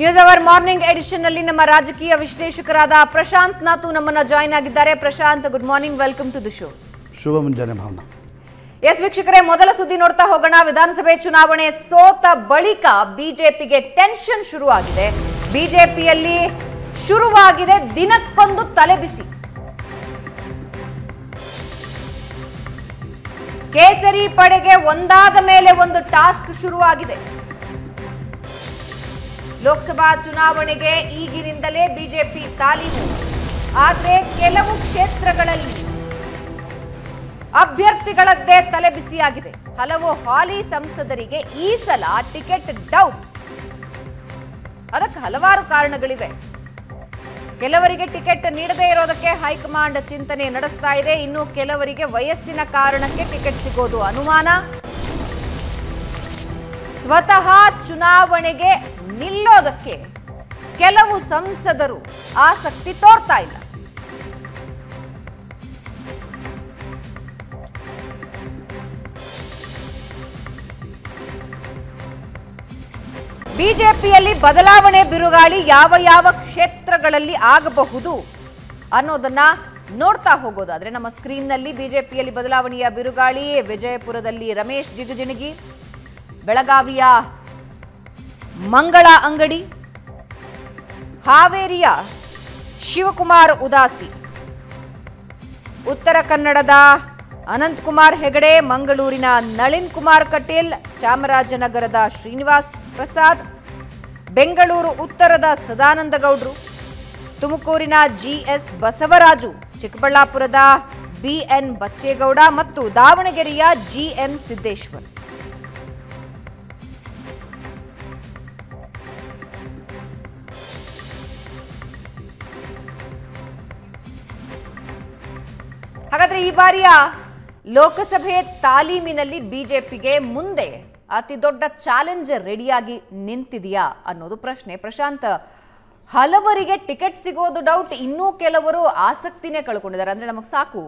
news hour morning edition ನಲ್ಲಿ ನಮ್ಮ ರಾಜಕೀಯ ವಿಶ್ಲೇಷಕರಾದ ಪ್ರಶಾಂತ್ ನಾಥು ನಮ್ಮನ್ನ ಜಾಯಿನ್ ಆಗಿದ್ದಾರೆ Prashant good morning welcome to the show ಶುಭ ಮುಂಜಾನೆ ಭಾವನಾ ಎಸ್ ವೀಕ್ಷಕರೇ ಮೊದಲ ಸುದ್ದಿ ನೋಡ್ತಾ ಹೋಗೋಣ ವಿಧಾನಸಭೆ ಚುನಾವಣೆ ಸೋತ ಬಳಿಕ ಬಿಜೆಪಿಗೆ ಟೆನ್ಷನ್ ಶುರುವಾಗಿದೆ ಬಿಜೆಪಿಯಲ್ಲಿ ಶುರುವಾಗಿದೆ ದಿನಕ್ಕೊಂದು ತಲೆಬಿಸಿ ಕೇಸರಿ ಪಡೆಗೆ ಒಂದಾದ ಮೇಲೆ ಒಂದು ಟಾಸ್ಕ್ ಶುರುವಾಗಿದೆ ಲೋಕಸಭಾ ಚುನಾವಣೆಗೆ ಈಗಿನಿಂದಲೇ ಬಿಜೆಪಿ ತಾಲೀಮು ಆದರೆ ಕೆಲವು ಕ್ಷೇತ್ರಗಳಲ್ಲಿ ಅಭ್ಯರ್ಥಿಗಳದ್ದೇ ಬಿಸಿಯಾಗಿದೆ ಹಲವು ಹಾಲಿ ಸಂಸದರಿಗೆ ಈ ಸಲ ಟಿಕೆಟ್ ಡೌಟ್ ಅದಕ್ಕೆ ಹಲವಾರು ಕಾರಣಗಳಿವೆ ಕೆಲವರಿಗೆ ಟಿಕೆಟ್ ನೀಡದೇ ಇರೋದಕ್ಕೆ ಹೈಕಮಾಂಡ್ ಚಿಂತನೆ ನಡೆಸ್ತಾ ಇದೆ ಇನ್ನು ಕೆಲವರಿಗೆ ವಯಸ್ಸಿನ ಕಾರಣಕ್ಕೆ ಟಿಕೆಟ್ ಸಿಗೋದು ಅನುಮಾನ ಸ್ವತಃ ಚುನಾವಣೆಗೆ ನಿಲ್ಲೋದಕ್ಕೆ ಕೆಲವು ಸಂಸದರು ಆಸಕ್ತಿ ತೋರ್ತಾ ಇಲ್ಲ ಬಿಜೆಪಿಯಲ್ಲಿ ಬದಲಾವಣೆ ಬಿರುಗಾಳಿ ಯಾವ ಯಾವ ಕ್ಷೇತ್ರಗಳಲ್ಲಿ ಆಗಬಹುದು ಅನ್ನೋದನ್ನ ನೋಡ್ತಾ ಹೋಗೋದಾದ್ರೆ ನಮ್ಮ ಸ್ಕ್ರೀನ್ನಲ್ಲಿ ಬಿಜೆಪಿಯಲ್ಲಿ ಬದಲಾವಣೆಯ ಬಿರುಗಾಳಿ ವಿಜಯಪುರದಲ್ಲಿ ರಮೇಶ್ ಜಿಗಜಿಣಗಿ ಬೆಳಗಾವಿಯ ಮಂಗಳ ಅಂಗಡಿ ಹಾವೇರಿಯ ಶಿವಕುಮಾರ್ ಉದಾಸಿ ಉತ್ತರ ಕನ್ನಡದ ಅನಂತಕುಮಾರ್ ಹೆಗಡೆ ಮಂಗಳೂರಿನ ನಳಿನ್ ಕುಮಾರ್ ಕಟೀಲ್ ಚಾಮರಾಜನಗರದ ಶ್ರೀನಿವಾಸ್ ಪ್ರಸಾದ್ ಬೆಂಗಳೂರು ಉತ್ತರದ ಸದಾನಂದಗೌಡರು ತುಮಕೂರಿನ ಜಿಎಸ್ ಬಸವರಾಜು ಚಿಕ್ಕಬಳ್ಳಾಪುರದ ಬಿಎನ್ ಬಚ್ಚೇಗೌಡ ಮತ್ತು ದಾವಣಗೆರೆಯ ಜಿಎಂ ಸಿದ್ದೇಶ್ವರ್ ಹಾಗಾದ್ರೆ ಈ ಬಾರಿಯ ಲೋಕಸಭೆ ತಾಲೀಮಿನಲ್ಲಿ ಬಿಜೆಪಿಗೆ ಮುಂದೆ ಅತಿ ದೊಡ್ಡ ಚಾಲೆಂಜ್ ರೆಡಿಯಾಗಿ ನಿಂತಿದೆಯಾ ಅನ್ನೋದು ಪ್ರಶ್ನೆ ಪ್ರಶಾಂತ್ ಹಲವರಿಗೆ ಟಿಕೆಟ್ ಸಿಗೋದು ಡೌಟ್ ಇನ್ನೂ ಕೆಲವರು ಆಸಕ್ತಿನೇ ಕಳ್ಕೊಂಡಿದ್ದಾರೆ ಅಂದ್ರೆ ನಮಗೆ ಸಾಕು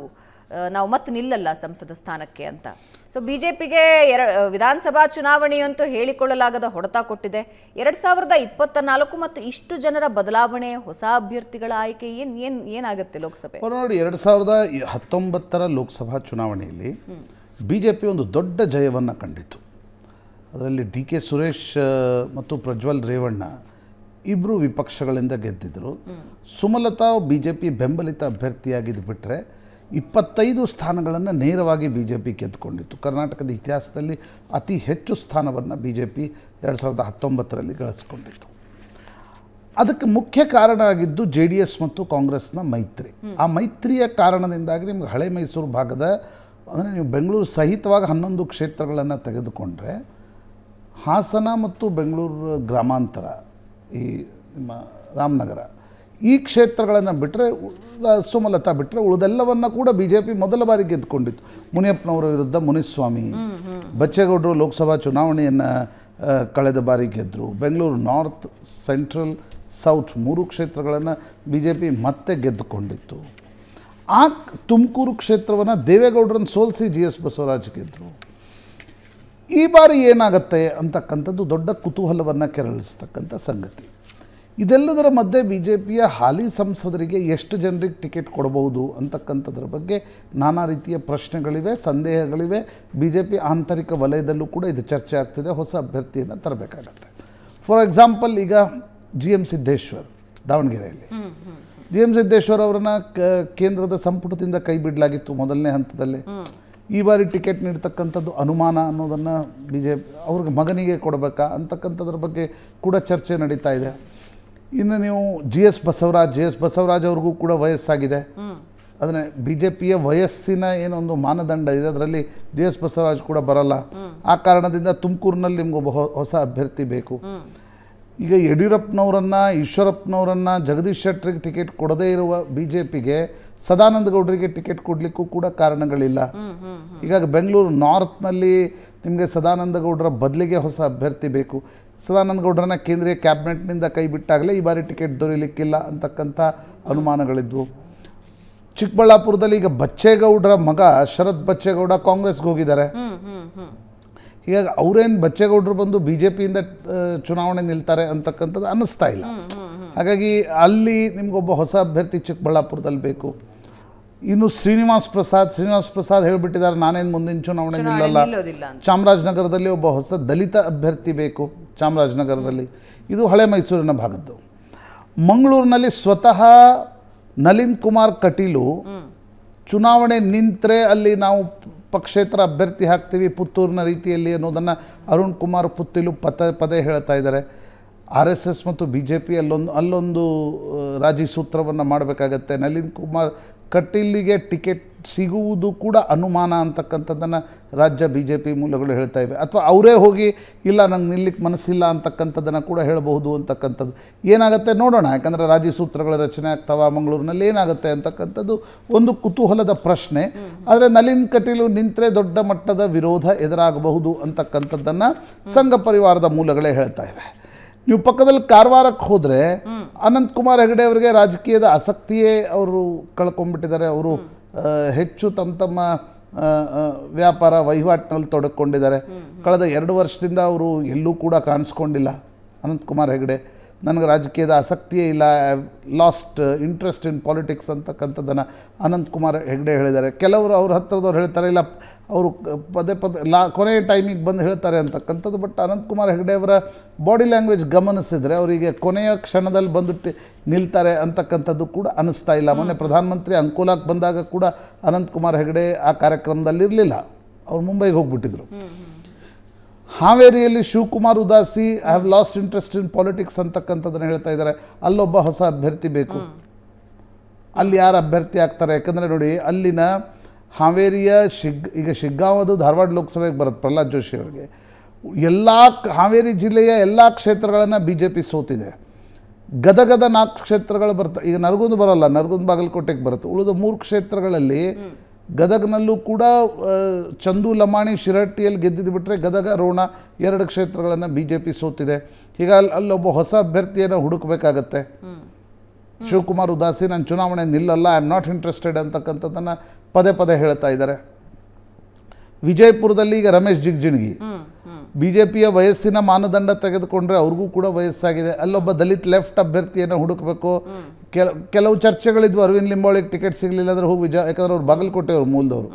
ನಾವು ಮತ್ತೆ ನಿಲ್ಲಲ್ಲ ಸಂಸದ ಸ್ಥಾನಕ್ಕೆ ಅಂತ ಸೊ ಬಿ ಜೆ ಪಿಗೆ ಎರ ವಿಧಾನಸಭಾ ಚುನಾವಣೆಯಂತೂ ಹೇಳಿಕೊಳ್ಳಲಾಗದ ಹೊಡೆತ ಕೊಟ್ಟಿದೆ ಎರಡು ಸಾವಿರದ ಇಪ್ಪತ್ತ ನಾಲ್ಕು ಮತ್ತು ಇಷ್ಟು ಜನರ ಬದಲಾವಣೆ ಹೊಸ ಅಭ್ಯರ್ಥಿಗಳ ಆಯ್ಕೆ ಏನು ಏನು ಏನಾಗುತ್ತೆ ಲೋಕಸಭೆ ನೋಡಿ ಎರಡು ಸಾವಿರದ ಹತ್ತೊಂಬತ್ತರ ಲೋಕಸಭಾ ಚುನಾವಣೆಯಲ್ಲಿ ಬಿ ಜೆ ಪಿ ಒಂದು ದೊಡ್ಡ ಜಯವನ್ನು ಕಂಡಿತು ಅದರಲ್ಲಿ ಡಿ ಕೆ ಸುರೇಶ್ ಮತ್ತು ಪ್ರಜ್ವಲ್ ರೇವಣ್ಣ ಇಬ್ಬರು ವಿಪಕ್ಷಗಳಿಂದ ಗೆದ್ದಿದ್ದರು ಸುಮಲತಾ ಬಿ ಜೆ ಪಿ ಬೆಂಬಲಿತ ಅಭ್ಯರ್ಥಿಯಾಗಿದ್ದು ಬಿಟ್ಟರೆ ಇಪ್ಪತ್ತೈದು ಸ್ಥಾನಗಳನ್ನು ನೇರವಾಗಿ ಬಿ ಜೆ ಪಿ ಗೆದ್ದುಕೊಂಡಿತ್ತು ಕರ್ನಾಟಕದ ಇತಿಹಾಸದಲ್ಲಿ ಅತಿ ಹೆಚ್ಚು ಸ್ಥಾನವನ್ನು ಬಿ ಜೆ ಪಿ ಎರಡು ಸಾವಿರದ ಹತ್ತೊಂಬತ್ತರಲ್ಲಿ ಗಳಿಸ್ಕೊಂಡಿತ್ತು ಅದಕ್ಕೆ ಮುಖ್ಯ ಕಾರಣ ಆಗಿದ್ದು ಜೆ ಡಿ ಎಸ್ ಮತ್ತು ಕಾಂಗ್ರೆಸ್ನ ಮೈತ್ರಿ ಆ ಮೈತ್ರಿಯ ಕಾರಣದಿಂದಾಗಿ ನಿಮ್ಗೆ ಹಳೆ ಮೈಸೂರು ಭಾಗದ ಅಂದರೆ ನೀವು ಬೆಂಗಳೂರು ಸಹಿತವಾಗಿ ಹನ್ನೊಂದು ಕ್ಷೇತ್ರಗಳನ್ನು ತೆಗೆದುಕೊಂಡ್ರೆ ಹಾಸನ ಮತ್ತು ಬೆಂಗಳೂರು ಗ್ರಾಮಾಂತರ ಈ ನಿಮ್ಮ ರಾಮನಗರ ಈ ಕ್ಷೇತ್ರಗಳನ್ನು ಬಿಟ್ಟರೆ ಸುಮಲತಾ ಬಿಟ್ಟರೆ ಉಳಿದೆಲ್ಲವನ್ನು ಕೂಡ ಬಿ ಜೆ ಪಿ ಮೊದಲ ಬಾರಿ ಗೆದ್ದುಕೊಂಡಿತ್ತು ಮುನಿಯಪ್ಪನವರ ವಿರುದ್ಧ ಮುನಿಸ್ವಾಮಿ ಬಚ್ಚೇಗೌಡರು ಲೋಕಸಭಾ ಚುನಾವಣೆಯನ್ನು ಕಳೆದ ಬಾರಿ ಗೆದ್ದರು ಬೆಂಗಳೂರು ನಾರ್ತ್ ಸೆಂಟ್ರಲ್ ಸೌತ್ ಮೂರು ಕ್ಷೇತ್ರಗಳನ್ನು ಬಿ ಜೆ ಪಿ ಮತ್ತೆ ಗೆದ್ದುಕೊಂಡಿತ್ತು ಆ ತುಮಕೂರು ಕ್ಷೇತ್ರವನ್ನು ದೇವೇಗೌಡರನ್ನು ಸೋಲಿಸಿ ಜಿ ಎಸ್ ಬಸವರಾಜ್ ಗೆದ್ದರು ಈ ಬಾರಿ ಏನಾಗುತ್ತೆ ಅಂತಕ್ಕಂಥದ್ದು ದೊಡ್ಡ ಕುತೂಹಲವನ್ನು ಕೆರಳಿಸ್ತಕ್ಕಂಥ ಸಂಗತಿ ಇದೆಲ್ಲದರ ಮಧ್ಯೆ ಬಿ ಜೆ ಪಿಯ ಹಾಲಿ ಸಂಸದರಿಗೆ ಎಷ್ಟು ಜನರಿಗೆ ಟಿಕೆಟ್ ಕೊಡಬಹುದು ಅಂತಕ್ಕಂಥದ್ರ ಬಗ್ಗೆ ನಾನಾ ರೀತಿಯ ಪ್ರಶ್ನೆಗಳಿವೆ ಸಂದೇಹಗಳಿವೆ ಬಿ ಜೆ ಪಿ ಆಂತರಿಕ ವಲಯದಲ್ಲೂ ಕೂಡ ಇದು ಚರ್ಚೆ ಆಗ್ತಿದೆ ಹೊಸ ಅಭ್ಯರ್ಥಿಯನ್ನು ತರಬೇಕಾಗತ್ತೆ ಫಾರ್ ಎಕ್ಸಾಂಪಲ್ ಈಗ ಜಿ ಎಂ ಸಿದ್ದೇಶ್ವರ್ ದಾವಣಗೆರೆಯಲ್ಲಿ ಜಿ ಎಂ ಸಿದ್ದೇಶ್ವರ್ ಅವರನ್ನ ಕೇಂದ್ರದ ಸಂಪುಟದಿಂದ ಕೈ ಬಿಡಲಾಗಿತ್ತು ಮೊದಲನೇ ಹಂತದಲ್ಲಿ ಈ ಬಾರಿ ಟಿಕೆಟ್ ನೀಡ್ತಕ್ಕಂಥದ್ದು ಅನುಮಾನ ಅನ್ನೋದನ್ನು ಬಿ ಜೆ ಪಿ ಅವ್ರಿಗೆ ಮಗನಿಗೆ ಕೊಡಬೇಕಾ ಅಂತಕ್ಕಂಥದ್ರ ಬಗ್ಗೆ ಕೂಡ ಚರ್ಚೆ ನಡೀತಾ ಇದೆ ಇನ್ನು ನೀವು G S Basavaraj G S Basavaraj ಅವ್ರಿಗೂ ಕೂಡ ವಯಸ್ಸಾಗಿದೆ ಅದನ್ನ ಬಿ ಜೆ ಪಿಯ ವಯಸ್ಸಿನ ಏನೊಂದು ಮಾನದಂಡ ಇದೆ ಅದರಲ್ಲಿ ಜಿ ಎಸ್ ಬಸವರಾಜ್ ಕೂಡ ಬರಲ್ಲ ಆ ಕಾರಣದಿಂದ ತುಮಕೂರಿನಲ್ಲಿ ನಿಮಗೊಬ್ಬ ಹೊಸ ಅಭ್ಯರ್ಥಿ ಬೇಕು ಈಗ ಯಡಿಯೂರಪ್ಪನವ್ರನ್ನ ಈಶ್ವರಪ್ಪನವರನ್ನ ಜಗದೀಶ್ ಶೆಟ್ಟರಿಗೆ ಟಿಕೆಟ್ ಕೊಡದೇ ಇರುವ ಬಿ ಜೆ ಪಿಗೆ ಸದಾನಂದ ಗೌಡರಿಗೆ ಟಿಕೆಟ್ ಕೊಡಲಿಕ್ಕೂ ಕೂಡ ಕಾರಣಗಳಿಲ್ಲ ಈಗ ಬೆಂಗಳೂರು ನಾರ್ತ್ನಲ್ಲಿ ನಿಮಗೆ ಸದಾನಂದ ಗೌಡರ ಬದಲಿಗೆ ಹೊಸ ಅಭ್ಯರ್ಥಿ ಬೇಕು ಸದಾನಂದ ಸದಾನಂದಗೌಡರನ್ನ ಕೇಂದ್ರೀಯ ಕ್ಯಾಬಿನೆಟ್ನಿಂದ ಕೈ ಬಿಟ್ಟಾಗಲೇ ಈ ಬಾರಿ ಟಿಕೆಟ್ ದೊರೆಯಲಿಕ್ಕಿಲ್ಲ ಅಂತಕ್ಕಂಥ ಅನುಮಾನಗಳಿದ್ವು ಚಿಕ್ಕಬಳ್ಳಾಪುರದಲ್ಲಿ ಈಗ ಬಚ್ಚೇಗೌಡರ ಮಗ ಶರತ್ ಬಚ್ಚೇಗೌಡ ಕಾಂಗ್ರೆಸ್ಗೆ ಹೋಗಿದ್ದಾರೆ ಹೀಗಾಗಿ ಅವರೇನು ಬಚ್ಚೇಗೌಡರು ಬಂದು ಬಿ ಜೆ ಪಿಯಿಂದ ಚುನಾವಣೆ ನಿಲ್ತಾರೆ ಅಂತಕ್ಕಂಥದ್ದು ಅನ್ನಿಸ್ತಾ ಇಲ್ಲ ಹಾಗಾಗಿ ಅಲ್ಲಿ ನಿಮಗೊಬ್ಬ ಹೊಸ ಅಭ್ಯರ್ಥಿ ಚಿಕ್ಕಬಳ್ಳಾಪುರದಲ್ಲಿ ಬೇಕು ಇನ್ನು ಶ್ರೀನಿವಾಸ್ ಪ್ರಸಾದ್ ಶ್ರೀನಿವಾಸ್ ಪ್ರಸಾದ್ ಹೇಳಿಬಿಟ್ಟಿದ್ದಾರೆ ನಾನೇನು ಮುಂದಿನ ಚುನಾವಣೆ ನಿಲ್ಲಲ್ಲ ಚಾಮರಾಜನಗರದಲ್ಲಿ ಒಬ್ಬ ಹೊಸ ದಲಿತ ಅಭ್ಯರ್ಥಿ ಬೇಕು ಚಾಮರಾಜನಗರದಲ್ಲಿ ಇದು ಹಳೆ ಮೈಸೂರಿನ ಭಾಗದ್ದು ಮಂಗಳೂರಿನಲ್ಲಿ ಸ್ವತಃ ನಳಿನ್ ಕುಮಾರ್ ಕಟೀಲು ಚುನಾವಣೆ ನಿಂತರೆ ಅಲ್ಲಿ ನಾವು ಪಕ್ಷೇತರ ಅಭ್ಯರ್ಥಿ ಹಾಕ್ತೀವಿ ಪುತ್ತೂರಿನ ರೀತಿಯಲ್ಲಿ ಅನ್ನೋದನ್ನು ಅರುಣ್ ಕುಮಾರ್ ಪುತ್ತಿಲು ಪದ ಪದೇ ಹೇಳ್ತಾ ಇದ್ದಾರೆ ಆರ್ ಎಸ್ ಎಸ್ ಮತ್ತು ಬಿ ಜೆ ಪಿ ಅಲ್ಲೊಂದು ಅಲ್ಲೊಂದು ರಾಜಿ ಸೂತ್ರವನ್ನು ಮಾಡಬೇಕಾಗತ್ತೆ ನಳಿನ್ ಕುಮಾರ್ ಕಟೀಲಿಗೆ ಟಿಕೆಟ್ ಸಿಗುವುದು ಕೂಡ ಅನುಮಾನ ಅಂತಕ್ಕಂಥದ್ದನ್ನು ರಾಜ್ಯ ಬಿ ಜೆ ಪಿ ಮೂಲಗಳು ಹೇಳ್ತಾ ಇವೆ ಅಥವಾ ಅವರೇ ಹೋಗಿ ಇಲ್ಲ ನಂಗೆ ನಿಲ್ಲಕ್ಕೆ ಮನಸ್ಸಿಲ್ಲ ಅಂತಕ್ಕಂಥದ್ದನ್ನು ಕೂಡ ಹೇಳಬಹುದು ಅಂತಕ್ಕಂಥದ್ದು ಏನಾಗುತ್ತೆ ನೋಡೋಣ ಯಾಕಂದರೆ ರಾಜಿ ಸೂತ್ರಗಳ ರಚನೆ ಆಗ್ತಾವ ಮಂಗಳೂರಿನಲ್ಲಿ ಏನಾಗುತ್ತೆ ಅಂತಕ್ಕಂಥದ್ದು ಒಂದು ಕುತೂಹಲದ ಪ್ರಶ್ನೆ ಆದರೆ ನಲಿನ್ ಕಟೀಲು ನಿಂತರೆ ದೊಡ್ಡ ಮಟ್ಟದ ವಿರೋಧ ಎದುರಾಗಬಹುದು ಅಂತಕ್ಕಂಥದ್ದನ್ನು ಸಂಘ ಪರಿವಾರದ ಮೂಲಗಳೇ ಹೇಳ್ತಾ ಇವೆ ನೀವು ಪಕ್ಕದಲ್ಲಿ ಕಾರವಾರಕ್ಕೆ ಹೋದರೆ ಅನಂತ್ ಕುಮಾರ್ ಹೆಗಡೆ ಅವರಿಗೆ ರಾಜಕೀಯದ ಆಸಕ್ತಿಯೇ ಅವರು ಕಳ್ಕೊಂಡ್ಬಿಟ್ಟಿದ್ದಾರೆ ಅವರು ಹೆಚ್ಚು ತಮ್ಮ ತಮ್ಮ ವ್ಯಾಪಾರ ವಹಿವಾಟಿನಲ್ಲಿ ತೊಡಕೊಂಡಿದ್ದಾರೆ ಕಳೆದ ಎರಡು ವರ್ಷದಿಂದ ಅವರು ಎಲ್ಲೂ ಕೂಡ ಕಾಣಿಸ್ಕೊಂಡಿಲ್ಲ ಅನಂತಕುಮಾರ್ ಹೆಗಡೆ ನನಗೆ ರಾಜಕೀಯದ ಆಸಕ್ತಿಯೇ ಇಲ್ಲ ಲಾಸ್ಟ್ ಇಂಟ್ರೆಸ್ಟ್ ಇನ್ ಪಾಲಿಟಿಕ್ಸ್ ಅಂತಕ್ಕಂಥದ್ದನ್ನು ಅನಂತ್ ಕುಮಾರ್ ಹೆಗ್ಡೆ ಹೇಳಿದ್ದಾರೆ ಕೆಲವರು ಅವ್ರ ಹತ್ತಿರದವ್ರು ಹೇಳ್ತಾರೆ ಇಲ್ಲ ಅವರು ಪದೇ ಪದೇ ಲಾ ಕೊನೆಯ ಟೈಮಿಗೆ ಬಂದು ಹೇಳ್ತಾರೆ ಅಂತಕ್ಕಂಥದ್ದು ಬಟ್ ಅನಂತಕುಮಾರ್ ಅವರ ಬಾಡಿ ಲ್ಯಾಂಗ್ವೇಜ್ ಗಮನಿಸಿದರೆ ಅವರಿಗೆ ಕೊನೆಯ ಕ್ಷಣದಲ್ಲಿ ಬಂದುಬಿಟ್ಟು ನಿಲ್ತಾರೆ ಅಂತಕ್ಕಂಥದ್ದು ಕೂಡ ಅನ್ನಿಸ್ತಾ ಇಲ್ಲ ಮೊನ್ನೆ ಪ್ರಧಾನಮಂತ್ರಿ ಅಂಕೋಲಾಕ್ಕೆ ಬಂದಾಗ ಕೂಡ ಅನಂತಕುಮಾರ್ ಹೆಗ್ಡೆ ಆ ಕಾರ್ಯಕ್ರಮದಲ್ಲಿರಲಿಲ್ಲ ಇರಲಿಲ್ಲ ಅವ್ರು ಮುಂಬೈಗೆ ಹೋಗ್ಬಿಟ್ಟಿದ್ರು ಹಾವೇರಿಯಲ್ಲಿ Shivakumar Udasi I have lost interest in politics ಅಂತಕ್ಕಂಥದ್ದನ್ನು ಹೇಳ್ತಾ ಇದ್ದಾರೆ ಅಲ್ಲೊಬ್ಬ ಹೊಸ ಅಭ್ಯರ್ಥಿ ಬೇಕು ಅಲ್ಲಿ ಯಾರು ಅಭ್ಯರ್ಥಿ ಆಗ್ತಾರೆ ಯಾಕಂದರೆ ನೋಡಿ ಅಲ್ಲಿನ ಹಾವೇರಿಯ ಶಿಗ್ ಈಗ ಶಿಗ್ಗಾಂವದು ಧಾರವಾಡ ಲೋಕಸಭೆಗೆ ಬರುತ್ತೆ ಪ್ರಹ್ಲಾದ್ ಜೋಶಿ ಅವರಿಗೆ ಎಲ್ಲ ಹಾವೇರಿ ಜಿಲ್ಲೆಯ ಎಲ್ಲ ಕ್ಷೇತ್ರಗಳನ್ನು ಬಿ ಜೆ ಪಿ ಸೋತಿದೆ ಗದಗದ ನಾಲ್ಕು ಕ್ಷೇತ್ರಗಳು ಬರ್ತಾ ಈಗ ನರಗುಂದ ಬರೋಲ್ಲ ನರಗುಂದ ಬಾಗಲಕೋಟೆಗೆ ಬರುತ್ತೆ ಉಳಿದ ಮೂರು ಕ್ಷೇತ್ರಗಳಲ್ಲಿ ಗದಗನಲ್ಲೂ ಕೂಡ ಚಂದು ಲಮಾಣಿ ಶಿರಟ್ಟಿಯಲ್ಲಿ ಗೆದ್ದಿದ್ದು ಬಿಟ್ಟರೆ ಗದಗ ರೋಣ ಎರಡು ಕ್ಷೇತ್ರಗಳನ್ನು ಬಿ ಜೆ ಪಿ ಸೋತಿದೆ ಅಲ್ಲಿ ಅಲ್ಲೊಬ್ಬ ಹೊಸ ಅಭ್ಯರ್ಥಿಯನ್ನು ಹುಡುಕಬೇಕಾಗತ್ತೆ ಶಿವಕುಮಾರ್ ಉದಾಸಿ ನಾನು ಚುನಾವಣೆ ನಿಲ್ಲಲ್ಲ ಐ ಆಮ್ ನಾಟ್ ಇಂಟ್ರೆಸ್ಟೆಡ್ ಅಂತಕ್ಕಂಥದ್ದನ್ನು ಪದೇ ಪದೇ ಹೇಳ್ತಾ ಇದ್ದಾರೆ ವಿಜಯಪುರದಲ್ಲಿ ಈಗ ರಮೇಶ್ ಜಿಗ್ಜಿಣಗಿ ಬಿ ಜೆ ಪಿಯ ವಯಸ್ಸಿನ ಮಾನದಂಡ ತೆಗೆದುಕೊಂಡ್ರೆ ಅವ್ರಿಗೂ ಕೂಡ ವಯಸ್ಸಾಗಿದೆ ಅಲ್ಲೊಬ್ಬ ದಲಿತ್ ಲೆಫ್ಟ್ ಅಭ್ಯರ್ಥಿಯನ್ನು ಹುಡುಕಬೇಕು ಕೆಲ ಕೆಲವು ಚರ್ಚೆಗಳಿದ್ವು ಅರವಿಂದ್ ಲಿಂಬಾವಳಿಗೆ ಟಿಕೆಟ್ ಸಿಗಲಿಲ್ಲ ಅಂದರೆ ಹೋಗಿ ವಿಜಯ ಯಾಕಂದ್ರೆ ಅವ್ರು ಬಾಗಲಕೋಟೆಯವ್ರು ಮೂಲದವರು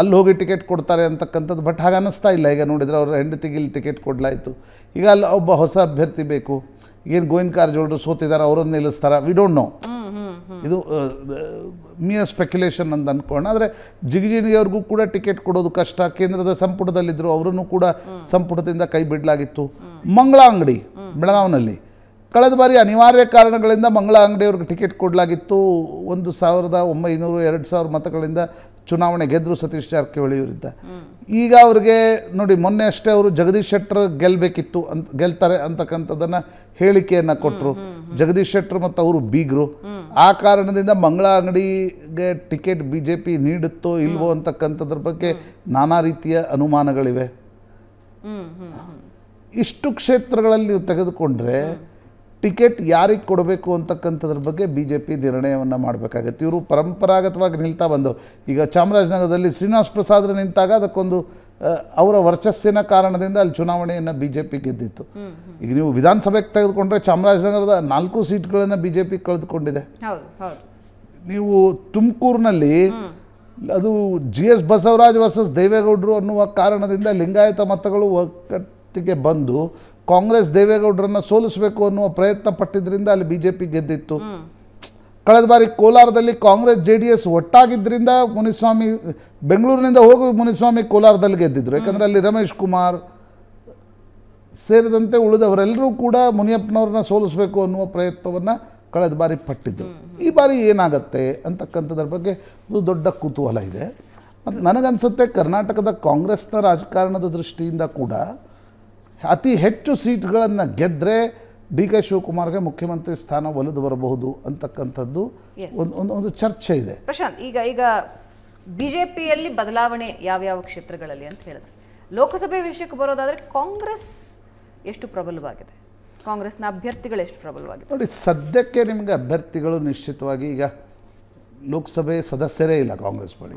ಅಲ್ಲಿ ಹೋಗಿ ಟಿಕೆಟ್ ಕೊಡ್ತಾರೆ ಅಂತಕ್ಕಂಥದ್ದು ಬಟ್ ಹಾಗೆ ಅನ್ನಿಸ್ತಾ ಇಲ್ಲ ಈಗ ನೋಡಿದ್ರೆ ಅವ್ರ ಹೆಂಡತಿಗೆ ಟಿಕೆಟ್ ಕೊಡ್ಲಾಯ್ತು ಈಗ ಅಲ್ಲಿ ಒಬ್ಬ ಹೊಸ ಅಭ್ಯರ್ಥಿ ಬೇಕು ಏನು ಗೋವಿಂದ ಕಾರಜೋಳರು ಸೋತಿದ್ದಾರೆ ಅವರನ್ನು ನಿಲ್ಲಿಸ್ತಾರೆ ವಿ ಡೋಂಟ್ ನೋ ಇದು ಮಿಯರ್ ಸ್ಪೆಕ್ಯುಲೇಷನ್ ಅಂತ ಅನ್ಕೋಣ ಆದರೆ ಅವ್ರಿಗೂ ಕೂಡ ಟಿಕೆಟ್ ಕೊಡೋದು ಕಷ್ಟ ಕೇಂದ್ರದ ಸಂಪುಟದಲ್ಲಿದ್ದರು ಅವರನ್ನು ಕೂಡ ಸಂಪುಟದಿಂದ ಕೈ ಬಿಡಲಾಗಿತ್ತು ಮಂಗಳ ಅಂಗಡಿ ಬೆಳಗಾವಿನಲ್ಲಿ ಕಳೆದ ಬಾರಿ ಅನಿವಾರ್ಯ ಕಾರಣಗಳಿಂದ ಮಂಗಳ ಅಂಗಡಿಯವ್ರಿಗೆ ಟಿಕೆಟ್ ಕೊಡಲಾಗಿತ್ತು ಒಂದು ಸಾವಿರದ ಒಂಬೈನೂರು ಎರಡು ಸಾವಿರ ಮತಗಳಿಂದ ಚುನಾವಣೆ ಗೆದ್ದರು ಸತೀಶ್ ಜಾರಕಿಹೊಳಿಯವರಿದ್ದ ಈಗ ಅವ್ರಿಗೆ ನೋಡಿ ಮೊನ್ನೆ ಅಷ್ಟೇ ಅವರು ಜಗದೀಶ್ ಶೆಟ್ಟರ್ ಗೆಲ್ಲಬೇಕಿತ್ತು ಅಂತ ಗೆಲ್ತಾರೆ ಅಂತಕ್ಕಂಥದ್ದನ್ನು ಹೇಳಿಕೆಯನ್ನು ಕೊಟ್ಟರು ಜಗದೀಶ್ ಶೆಟ್ಟರ್ ಮತ್ತು ಅವರು ಬೀಗರು ಆ ಕಾರಣದಿಂದ ಮಂಗಳ ಅಂಗಡಿಗೆ ಟಿಕೆಟ್ ಬಿ ಜೆ ಪಿ ನೀಡುತ್ತೋ ಇಲ್ವೋ ಅಂತಕ್ಕಂಥದ್ರ ಬಗ್ಗೆ ನಾನಾ ರೀತಿಯ ಅನುಮಾನಗಳಿವೆ ಇಷ್ಟು ಕ್ಷೇತ್ರಗಳಲ್ಲಿ ತೆಗೆದುಕೊಂಡ್ರೆ ಟಿಕೆಟ್ ಯಾರಿಗೆ ಕೊಡಬೇಕು ಅಂತಕ್ಕಂಥದ್ರ ಬಗ್ಗೆ ಬಿ ಜೆ ಪಿ ನಿರ್ಣಯವನ್ನು ಮಾಡಬೇಕಾಗತ್ತೆ ಇವರು ಪರಂಪರಾಗತವಾಗಿ ನಿಲ್ತಾ ಬಂದು ಈಗ ಚಾಮರಾಜನಗರದಲ್ಲಿ ಶ್ರೀನಿವಾಸ ಪ್ರಸಾದ್ರ ನಿಂತಾಗ ಅದಕ್ಕೊಂದು ಅವರ ವರ್ಚಸ್ಸಿನ ಕಾರಣದಿಂದ ಅಲ್ಲಿ ಚುನಾವಣೆಯನ್ನು ಬಿ ಜೆ ಪಿ ಗೆದ್ದಿತ್ತು ಈಗ ನೀವು ವಿಧಾನಸಭೆಗೆ ತೆಗೆದುಕೊಂಡ್ರೆ ಚಾಮರಾಜನಗರದ ನಾಲ್ಕು ಸೀಟ್ಗಳನ್ನು ಬಿ ಜೆ ಪಿ ಕಳೆದುಕೊಂಡಿದೆ ನೀವು ತುಮಕೂರಿನಲ್ಲಿ ಅದು ಜಿ ಎಸ್ ಬಸವರಾಜ್ ವರ್ಸಸ್ ದೇವೇಗೌಡರು ಅನ್ನುವ ಕಾರಣದಿಂದ ಲಿಂಗಾಯತ ಮತಗಳು ಒಗ್ಗಟ್ಟಿಗೆ ಬಂದು ಕಾಂಗ್ರೆಸ್ ದೇವೇಗೌಡರನ್ನ ಸೋಲಿಸಬೇಕು ಅನ್ನುವ ಪ್ರಯತ್ನ ಪಟ್ಟಿದ್ದರಿಂದ ಅಲ್ಲಿ ಬಿ ಜೆ ಪಿ ಗೆದ್ದಿತ್ತು ಕಳೆದ ಬಾರಿ ಕೋಲಾರದಲ್ಲಿ ಕಾಂಗ್ರೆಸ್ ಜೆ ಡಿ ಎಸ್ ಒಟ್ಟಾಗಿದ್ದರಿಂದ ಮುನಿಸ್ವಾಮಿ ಬೆಂಗಳೂರಿನಿಂದ ಹೋಗಿ ಮುನಿಸ್ವಾಮಿ ಕೋಲಾರದಲ್ಲಿ ಗೆದ್ದಿದ್ರು ಯಾಕಂದರೆ ಅಲ್ಲಿ ರಮೇಶ್ ಕುಮಾರ್ ಸೇರಿದಂತೆ ಉಳಿದವರೆಲ್ಲರೂ ಕೂಡ ಮುನಿಯಪ್ಪನವ್ರನ್ನ ಸೋಲಿಸಬೇಕು ಅನ್ನುವ ಪ್ರಯತ್ನವನ್ನು ಕಳೆದ ಬಾರಿ ಪಟ್ಟಿದ್ದರು ಈ ಬಾರಿ ಏನಾಗುತ್ತೆ ಅಂತಕ್ಕಂಥದ್ರ ಬಗ್ಗೆ ಒಂದು ದೊಡ್ಡ ಕುತೂಹಲ ಇದೆ ಮತ್ತು ನನಗನ್ಸುತ್ತೆ ಕರ್ನಾಟಕದ ಕಾಂಗ್ರೆಸ್ನ ರಾಜಕಾರಣದ ದೃಷ್ಟಿಯಿಂದ ಕೂಡ ಅತಿ ಹೆಚ್ಚು ಸೀಟ್ಗಳನ್ನು ಗೆದ್ದರೆ ಡಿ ಕೆ ಶಿವಕುಮಾರ್ಗೆ ಮುಖ್ಯಮಂತ್ರಿ ಸ್ಥಾನ ಒಲಿದು ಬರಬಹುದು ಅಂತಕ್ಕಂಥದ್ದು ಒಂದು ಒಂದು ಚರ್ಚೆ ಇದೆ ಪ್ರಶಾಂತ್ ಈಗ ಈಗ ಬಿ ಜೆ ಪಿಯಲ್ಲಿ ಬದಲಾವಣೆ ಯಾವ್ಯಾವ ಕ್ಷೇತ್ರಗಳಲ್ಲಿ ಅಂತ ಹೇಳಿದ್ರೆ ಲೋಕಸಭೆ ವಿಷಯಕ್ಕೆ ಬರೋದಾದರೆ ಕಾಂಗ್ರೆಸ್ ಎಷ್ಟು ಪ್ರಬಲವಾಗಿದೆ ಕಾಂಗ್ರೆಸ್ನ ಅಭ್ಯರ್ಥಿಗಳು ಎಷ್ಟು ಪ್ರಬಲವಾಗಿದೆ ನೋಡಿ ಸದ್ಯಕ್ಕೆ ನಿಮಗೆ ಅಭ್ಯರ್ಥಿಗಳು ನಿಶ್ಚಿತವಾಗಿ ಈಗ ಲೋಕಸಭೆ ಸದಸ್ಯರೇ ಇಲ್ಲ ಕಾಂಗ್ರೆಸ್ ಬಳಿ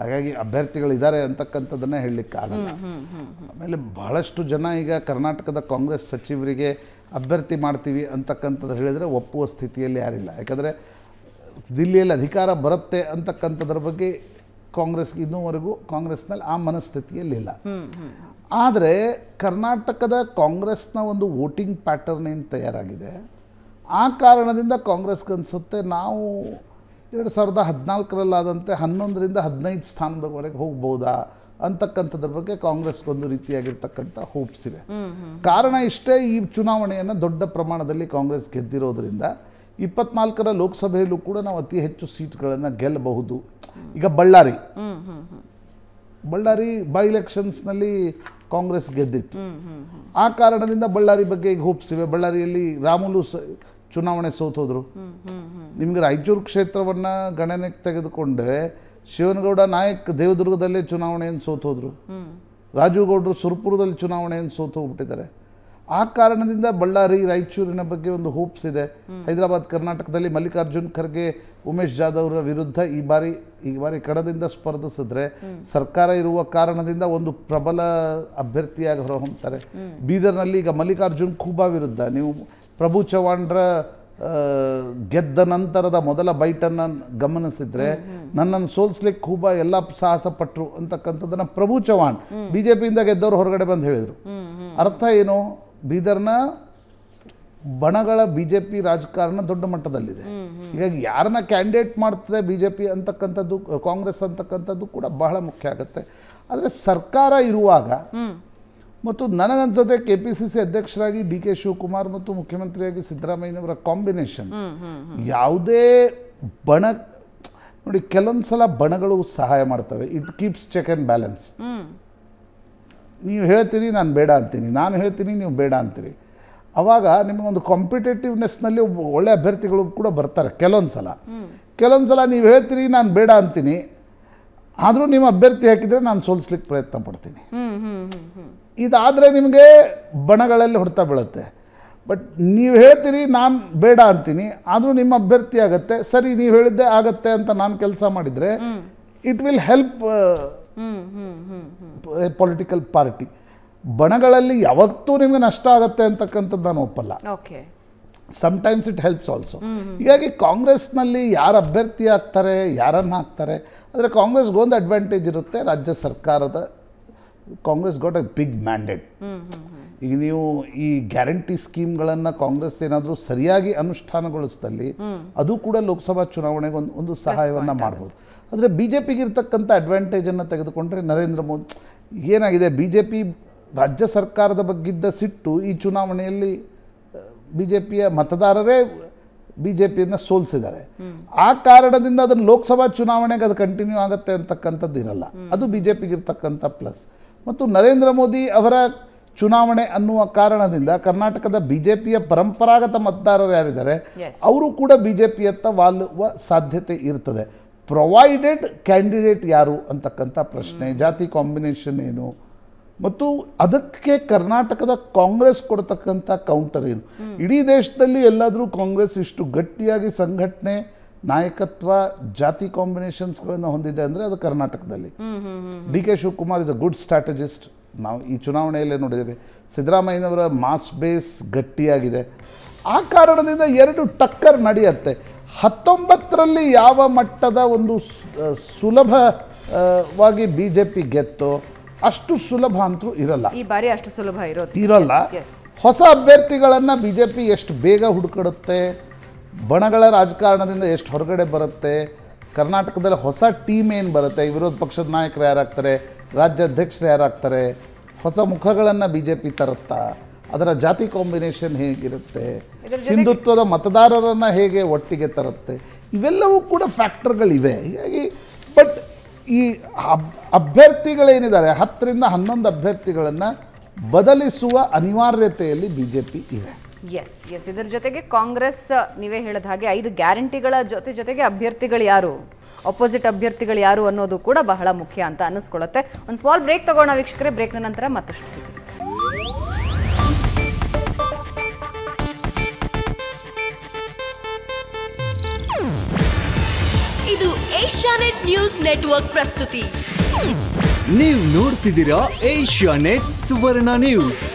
ಹಾಗಾಗಿ ಅಭ್ಯರ್ಥಿಗಳಿದ್ದಾರೆ ಅಂತಕ್ಕಂಥದ್ದನ್ನೇ ಹೇಳಲಿಕ್ಕಾಗಲ್ಲ ಆಮೇಲೆ ಬಹಳಷ್ಟು ಜನ ಈಗ ಕರ್ನಾಟಕದ ಕಾಂಗ್ರೆಸ್ ಸಚಿವರಿಗೆ ಅಭ್ಯರ್ಥಿ ಮಾಡ್ತೀವಿ ಅಂತಕ್ಕಂಥದ್ದು ಹೇಳಿದರೆ ಒಪ್ಪುವ ಸ್ಥಿತಿಯಲ್ಲಿ ಯಾರಿಲ್ಲ ಯಾಕಂದರೆ ದಿಲ್ಲಿಯಲ್ಲಿ ಅಧಿಕಾರ ಬರುತ್ತೆ ಅಂತಕ್ಕಂಥದ್ರ ಬಗ್ಗೆ ಕಾಂಗ್ರೆಸ್ಗೆ ಇನ್ನೂವರೆಗೂ ಕಾಂಗ್ರೆಸ್ನಲ್ಲಿ ಆ ಮನಸ್ಥಿತಿಯಲ್ಲಿಲ್ಲ ಆದರೆ ಕರ್ನಾಟಕದ ಕಾಂಗ್ರೆಸ್ನ ಒಂದು ವೋಟಿಂಗ್ ಪ್ಯಾಟರ್ನ್ ಏನು ತಯಾರಾಗಿದೆ ಆ ಕಾರಣದಿಂದ ಕಾಂಗ್ರೆಸ್ಗೆ ಅನಿಸುತ್ತೆ ನಾವು ಎರಡು ಸಾವಿರದ ಹದಿನಾಲ್ಕರಲ್ಲಾದಂತೆ ಹನ್ನೊಂದರಿಂದ ಹದಿನೈದು ಸ್ಥಾನದವರೆಗೆ ಹೋಗ್ಬೋದಾ ಅಂತಕ್ಕಂಥದ್ರ ಬಗ್ಗೆ ಕಾಂಗ್ರೆಸ್ಗೊಂದು ರೀತಿಯಾಗಿರ್ತಕ್ಕಂಥ ಹೋಪ್ಸ್ ಇವೆ ಕಾರಣ ಇಷ್ಟೇ ಈ ಚುನಾವಣೆಯನ್ನು ದೊಡ್ಡ ಪ್ರಮಾಣದಲ್ಲಿ ಕಾಂಗ್ರೆಸ್ ಗೆದ್ದಿರೋದ್ರಿಂದ ಇಪ್ಪತ್ನಾಲ್ಕರ ಲೋಕಸಭೆಯಲ್ಲೂ ಕೂಡ ನಾವು ಅತಿ ಹೆಚ್ಚು ಸೀಟ್ಗಳನ್ನು ಗೆಲ್ಲಬಹುದು ಈಗ ಬಳ್ಳಾರಿ ಬಳ್ಳಾರಿ ಬೈ ಎಲೆಕ್ಷನ್ಸ್ನಲ್ಲಿ ಕಾಂಗ್ರೆಸ್ ಗೆದ್ದಿತ್ತು ಆ ಕಾರಣದಿಂದ ಬಳ್ಳಾರಿ ಬಗ್ಗೆ ಈಗ ಹೋಪ್ಸಿವೆ ಬಳ್ಳಾರಿಯಲ್ಲಿ ರಾಮುಲು ಸ ಚುನಾವಣೆ ಸೋತೋದ್ರು ನಿಮ್ಗೆ ರಾಯಚೂರು ಕ್ಷೇತ್ರವನ್ನ ಗಣನೆಗೆ ತೆಗೆದುಕೊಂಡ್ರೆ ಶಿವನಗೌಡ ನಾಯಕ್ ದೇವದುರ್ಗದಲ್ಲೇ ಚುನಾವಣೆಯನ್ನು ಸೋತೋದ್ರು ರಾಜುಗೌಡರು ಸುರ್ಪುರದಲ್ಲಿ ಚುನಾವಣೆಯನ್ನು ಸೋತು ಹೋಗ್ಬಿಟ್ಟಿದ್ದಾರೆ ಆ ಕಾರಣದಿಂದ ಬಳ್ಳಾರಿ ರಾಯಚೂರಿನ ಬಗ್ಗೆ ಒಂದು ಹೋಪ್ಸ್ ಇದೆ ಹೈದರಾಬಾದ್ ಕರ್ನಾಟಕದಲ್ಲಿ ಮಲ್ಲಿಕಾರ್ಜುನ್ ಖರ್ಗೆ ಉಮೇಶ್ ಜಾಧವ್ರ ವಿರುದ್ಧ ಈ ಬಾರಿ ಈ ಬಾರಿ ಕಡದಿಂದ ಸ್ಪರ್ಧಿಸಿದ್ರೆ ಸರ್ಕಾರ ಇರುವ ಕಾರಣದಿಂದ ಒಂದು ಪ್ರಬಲ ಅಭ್ಯರ್ಥಿಯಾಗಿ ಹೊರಹೊಮ್ತಾರೆ ಬೀದರ್ನಲ್ಲಿ ಈಗ ಮಲ್ಲಿಕಾರ್ಜುನ್ ಖೂಬಾ ವಿರುದ್ಧ ನೀವು ಪ್ರಭು ಚವ್ಹಾಣ್ರ ಗೆದ್ದ ನಂತರದ ಮೊದಲ ಬೈಟನ್ನು ಗಮನಿಸಿದ್ರೆ ನನ್ನನ್ನು ಸೋಲ್ಸ್ಲಿಕ್ಕೆ ಖೂಬ ಎಲ್ಲ ಸಾಹಸ ಪಟ್ಟರು ಅಂತಕ್ಕಂಥದ್ದನ್ನು ಪ್ರಭು ಚವಾಣ್ ಬಿ ಜೆ ಪಿಯಿಂದ ಗೆದ್ದವರು ಹೊರಗಡೆ ಬಂದು ಹೇಳಿದರು ಅರ್ಥ ಏನು ಬೀದರ್ನ ಬಣಗಳ ಬಿ ಜೆ ಪಿ ರಾಜಕಾರಣ ದೊಡ್ಡ ಮಟ್ಟದಲ್ಲಿದೆ ಹೀಗಾಗಿ ಯಾರನ್ನ ಕ್ಯಾಂಡಿಡೇಟ್ ಮಾಡ್ತದೆ ಬಿ ಜೆ ಪಿ ಅಂತಕ್ಕಂಥದ್ದು ಕಾಂಗ್ರೆಸ್ ಅಂತಕ್ಕಂಥದ್ದು ಕೂಡ ಬಹಳ ಮುಖ್ಯ ಆಗುತ್ತೆ ಆದರೆ ಸರ್ಕಾರ ಇರುವಾಗ ಮತ್ತು ನನಗನ್ಸುತ್ತೆ ಕೆ ಪಿ ಸಿ ಸಿ ಅಧ್ಯಕ್ಷರಾಗಿ ಡಿ ಕೆ ಶಿವಕುಮಾರ್ ಮತ್ತು ಮುಖ್ಯಮಂತ್ರಿಯಾಗಿ ಸಿದ್ದರಾಮಯ್ಯನವರ ಕಾಂಬಿನೇಷನ್ ಯಾವುದೇ ಬಣ ನೋಡಿ ಕೆಲವೊಂದು ಸಲ ಬಣಗಳು ಸಹಾಯ ಮಾಡ್ತವೆ it keeps check and balance ನೀವು ಹೇಳ್ತೀರಿ ನಾನು ಬೇಡ ಅಂತೀನಿ ನಾನು ಹೇಳ್ತೀನಿ ನೀವು ಬೇಡ ಅಂತೀರಿ ಅವಾಗ ನಿಮಗೊಂದು ಕಾಂಪಿಟೇಟಿವ್ನೆಸ್ನಲ್ಲಿ ಒಬ್ಬ ಒಳ್ಳೆ ಅಭ್ಯರ್ಥಿಗಳು ಕೂಡ ಬರ್ತಾರೆ ಕೆಲವೊಂದು ಸಲ ಕೆಲವೊಂದು ಸಲ ನೀವು ಹೇಳ್ತೀರಿ ನಾನು ಬೇಡ ಅಂತೀನಿ ಆದರೂ ನಿಮ್ಮ ಅಭ್ಯರ್ಥಿ ಹಾಕಿದರೆ ನಾನು ಸೋಲಿಸ್ಲಿಕ್ಕೆ ಪ್ರಯತ್ನ ಪಡ್ತೀನಿ ಇದಾದರೆ ನಿಮಗೆ ಬಣಗಳಲ್ಲಿ ಹೊಡ್ತಾ ಬೀಳುತ್ತೆ ಬಟ್ ನೀವು ಹೇಳ್ತೀರಿ ನಾನು ಬೇಡ ಅಂತೀನಿ ಆದರೂ ನಿಮ್ಮ ಅಭ್ಯರ್ಥಿ ಆಗುತ್ತೆ ಸರಿ ನೀವು ಹೇಳಿದ್ದೆ ಆಗತ್ತೆ ಅಂತ ನಾನು ಕೆಲಸ ಮಾಡಿದರೆ it will help political party ಬಣಗಳಲ್ಲಿ ಯಾವತ್ತೂ ನಿಮಗೆ ನಷ್ಟ ಆಗುತ್ತೆ ಅಂತಕ್ಕಂಥದ್ದು ನಾನು ಒಪ್ಪಲ್ಲ okay sometimes it helps also ಹೀಗಾಗಿ ಕಾಂಗ್ರೆಸ್ನಲ್ಲಿ ಯಾರು ಅಭ್ಯರ್ಥಿ ಆಗ್ತಾರೆ ಯಾರನ್ನು ಹಾಕ್ತಾರೆ ಆದರೆ ಕಾಂಗ್ರೆಸ್ಗೊಂದು ಅಡ್ವಾಂಟೇಜ್ ಇರುತ್ತೆ ರಾಜ್ಯ ಸರ್ಕಾರದ Congress got a big mandate ಈಗ ನೀವು ಈ ಗ್ಯಾರಂಟಿ ಸ್ಕೀಮ್ಗಳನ್ನು ಕಾಂಗ್ರೆಸ್ ಏನಾದರೂ ಸರಿಯಾಗಿ ಅನುಷ್ಠಾನಗೊಳಿಸಿದಲ್ಲಿ ಅದು ಕೂಡ ಲೋಕಸಭಾ ಚುನಾವಣೆಗೆ ಒಂದು ಒಂದು ಸಹಾಯವನ್ನು ಮಾಡ್ಬೋದು ಆದರೆ ಬಿ ಜೆ ಪಿಗೆ ಇರ್ತಕ್ಕಂಥ ಅಡ್ವಾಂಟೇಜನ್ನು ತೆಗೆದುಕೊಂಡ್ರೆ ನರೇಂದ್ರ ಮೋದಿ ಏನಾಗಿದೆ ಬಿ ಜೆ ಪಿ ರಾಜ್ಯ ಸರ್ಕಾರದ ಬಗ್ಗಿದ್ದ ಸಿಟ್ಟು ಈ ಚುನಾವಣೆಯಲ್ಲಿ ಬಿ ಜೆ ಪಿಯ ಮತದಾರರೇ ಬಿ ಜೆ ಪಿಯನ್ನು ಸೋಲಿಸಿದ್ದಾರೆ ಆ ಕಾರಣದಿಂದ ಅದನ್ನು ಲೋಕಸಭಾ ಚುನಾವಣೆಗೆ ಅದು ಕಂಟಿನ್ಯೂ ಆಗುತ್ತೆ ಅಂತಕ್ಕಂಥದ್ದು ಇರಲ್ಲ ಅದು ಬಿ ಜೆ ಪಿಗಿರ್ತಕ್ಕಂಥ ಪ್ಲಸ್ ಮತ್ತು ನರೇಂದ್ರ ಮೋದಿ ಅವರ ಚುನಾವಣೆ ಅನ್ನುವ ಕಾರಣದಿಂದ ಕರ್ನಾಟಕದ ಬಿ ಜೆ ಪಿಯ ಪರಂಪರಾಗತ ಮತದಾರರು ಯಾರಿದ್ದಾರೆ ಅವರು ಕೂಡ ಬಿ ಜೆ ಪಿಯತ್ತ ವಾಲುವ ಸಾಧ್ಯತೆ ಇರ್ತದೆ ಪ್ರೊವೈಡೆಡ್ ಕ್ಯಾಂಡಿಡೇಟ್ ಯಾರು ಅಂತಕ್ಕಂಥ ಪ್ರಶ್ನೆ ಜಾತಿ ಕಾಂಬಿನೇಷನ್ ಏನು ಮತ್ತು ಅದಕ್ಕೆ ಕರ್ನಾಟಕದ ಕಾಂಗ್ರೆಸ್ ಕೊಡತಕ್ಕಂಥ ಕೌಂಟರ್ ಏನು ಇಡೀ ದೇಶದಲ್ಲಿ ಎಲ್ಲಾದರೂ ಕಾಂಗ್ರೆಸ್ ಇಷ್ಟು ಗಟ್ಟಿಯಾಗಿ ಸಂಘಟನೆ ನಾಯಕತ್ವ ಜಾತಿ ಕಾಂಬಿನೇಷನ್ಸ್ಗಳನ್ನು ಹೊಂದಿದೆ ಅಂದರೆ ಅದು ಕರ್ನಾಟಕದಲ್ಲಿ D K Shivakumar is a good strategist ನಾವು ಈ ಚುನಾವಣೆಯಲ್ಲೇ ನೋಡಿದ್ದೇವೆ ಸಿದ್ದರಾಮಯ್ಯನವರ ಮಾಸ್ ಬೇಸ್ ಗಟ್ಟಿಯಾಗಿದೆ ಆ ಕಾರಣದಿಂದ ಎರಡು ಟಕ್ಕರ್ ನಡೆಯುತ್ತೆ ಹತ್ತೊಂಬತ್ತರಲ್ಲಿ ಯಾವ ಮಟ್ಟದ ಒಂದು ಸುಲಭವಾಗಿ ಬಿ ಜೆ ಪಿ ಗೆತ್ತೋ ಅಷ್ಟು ಸುಲಭ ಅಂತೂ ಇರಲ್ಲ ಈ ಬಾರಿ ಅಷ್ಟು ಸುಲಭ ಇರೋ ಇರಲ್ಲ ಹೊಸ ಅಭ್ಯರ್ಥಿಗಳನ್ನು ಬಿ ಜೆ ಪಿ ಎಷ್ಟು ಬೇಗ ಹುಡುಕಡುತ್ತೆ ಬಣಗಳ ರಾಜಕಾರಣದಿಂದ ಎಷ್ಟು ಹೊರಗಡೆ ಬರುತ್ತೆ ಕರ್ನಾಟಕದಲ್ಲಿ ಹೊಸ ಟೀಮ್ ಏನು ಬರುತ್ತೆ ವಿರೋಧ ಪಕ್ಷದ ನಾಯಕರು ಯಾರಾಗ್ತಾರೆ ರಾಜ್ಯಾಧ್ಯಕ್ಷರು ಯಾರಾಗ್ತಾರೆ ಹೊಸ ಮುಖಗಳನ್ನು ಬಿ ಜೆ ಪಿ ತರುತ್ತಾ ಅದರ ಜಾತಿ ಕಾಂಬಿನೇಷನ್ ಹೇಗಿರುತ್ತೆ ಹಿಂದುತ್ವದ ಮತದಾರರನ್ನು ಹೇಗೆ ಒಟ್ಟಿಗೆ ತರುತ್ತೆ ಇವೆಲ್ಲವೂ ಕೂಡ ಫ್ಯಾಕ್ಟರ್ಗಳಿವೆ ಹೀಗಾಗಿ ಬಟ್ ಈ ಅಬ್ ಅಭ್ಯರ್ಥಿಗಳೇನಿದ್ದಾರೆ ಹತ್ತರಿಂದ ಹನ್ನೊಂದು ಅಭ್ಯರ್ಥಿಗಳನ್ನು ಬದಲಿಸುವ ಅನಿವಾರ್ಯತೆಯಲ್ಲಿ ಬಿ ಜೆ ಪಿ ಇದೆ ಎಸ್ ಎಸ್ ಇದರ ಜೊತೆಗೆ ಕಾಂಗ್ರೆಸ್ ನೀವೇ ಹೇಳದ ಹಾಗೆ ಐದು ಗ್ಯಾರಂಟಿಗಳ ಜೊತೆ ಜೊತೆಗೆ ಅಭ್ಯರ್ಥಿಗಳು ಯಾರು ಅಪೋಸಿಟ್ ಅಭ್ಯರ್ಥಿಗಳು ಯಾರು ಅನ್ನೋದು ಕೂಡ ಬಹಳ ಮುಖ್ಯ ಅಂತ ಅನಿಸ್ಕೊಳ್ಳುತ್ತೆ ಒಂದು ಸ್ಮಾಲ್ ಬ್ರೇಕ್ ತಗೋಣ ವೀಕ್ಷಕರೇ ಬ್ರೇಕ್ನ ನಂತರ ಮತ್ತಷ್ಟು ಸಿಗುತ್ತೆ ಇದು ಏಷ್ಯಾನೆಟ್ ನ್ಯೂಸ್ ನೆಟ್ವರ್ಕ್ ಪ್ರಸ್ತುತಿ ನೀವು ನೋಡ್ತಿದ್ದೀರಾ ಏಷ್ಯಾನೆಟ್ ಸುವರ್ಣ ನ್ಯೂಸ್